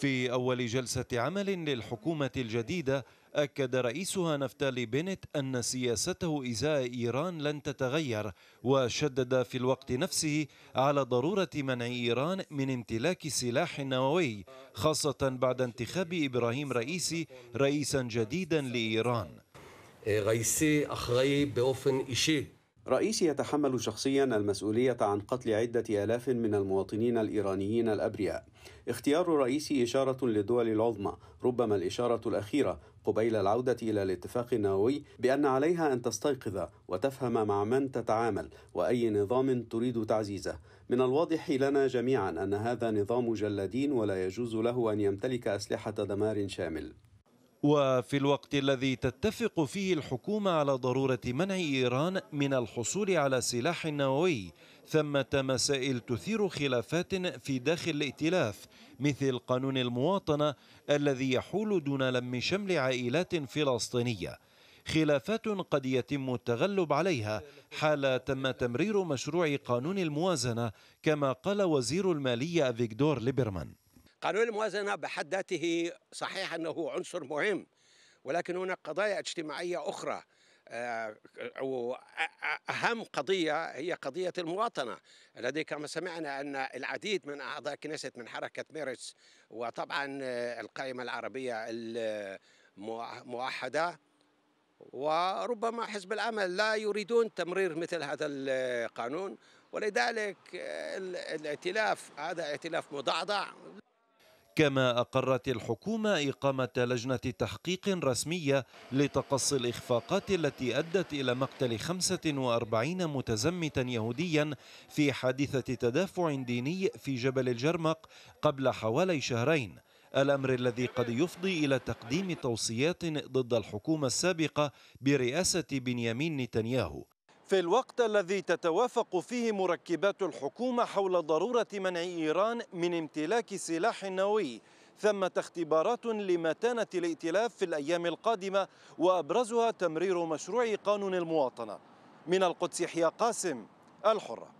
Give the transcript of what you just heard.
في أول جلسة عمل للحكومة الجديدة أكد رئيسها نفتالي بنت أن سياسته إزاء إيران لن تتغير وشدد في الوقت نفسه على ضرورة منع إيران من امتلاك سلاح نووي خاصة بعد انتخاب إبراهيم رئيسي رئيسا جديدا لإيران رئيسي أخري بأوفن إشي رئيسي يتحمل شخصيا المسؤولية عن قتل عدة آلاف من المواطنين الإيرانيين الأبرياء. اختيار رئيسي إشارة للدول العظمى، ربما الإشارة الأخيرة قبيل العودة إلى الاتفاق النووي بأن عليها أن تستيقظ وتفهم مع من تتعامل وأي نظام تريد تعزيزه. من الواضح لنا جميعا أن هذا نظام جلادين ولا يجوز له أن يمتلك أسلحة دمار شامل. وفي الوقت الذي تتفق فيه الحكومة على ضرورة منع إيران من الحصول على سلاح نووي ثمة مسائل تثير خلافات في داخل الائتلاف مثل قانون المواطنة الذي يحول دون لم شمل عائلات فلسطينية خلافات قد يتم التغلب عليها حال تم تمرير مشروع قانون الموازنة كما قال وزير المالية فيكتور ليبرمان قانون الموازنة بحد ذاته صحيح أنه عنصر مهم ولكن هناك قضايا اجتماعية أخرى آه، أهم قضية هي قضية المواطنة الذي كما سمعنا أن العديد من أعضاء كنيسة من حركة ميرس وطبعا القائمة العربية الموحدة وربما حزب العمل لا يريدون تمرير مثل هذا القانون ولذلك الائتلاف هذا ائتلاف مضعضع كما أقرت الحكومة إقامة لجنة تحقيق رسمية لتقصي الإخفاقات التي أدت إلى مقتل 45 متزمتا يهوديا في حادثة تدافع ديني في جبل الجرمق قبل حوالي شهرين الأمر الذي قد يفضي إلى تقديم توصيات ضد الحكومة السابقة برئاسة بنيامين نتنياهو في الوقت الذي تتوافق فيه مركبات الحكومة حول ضرورة منع إيران من امتلاك سلاح نووي ثمة اختبارات لمتانة الائتلاف في الأيام القادمة وأبرزها تمرير مشروع قانون المواطنة من القدس يحيى قاسم الحره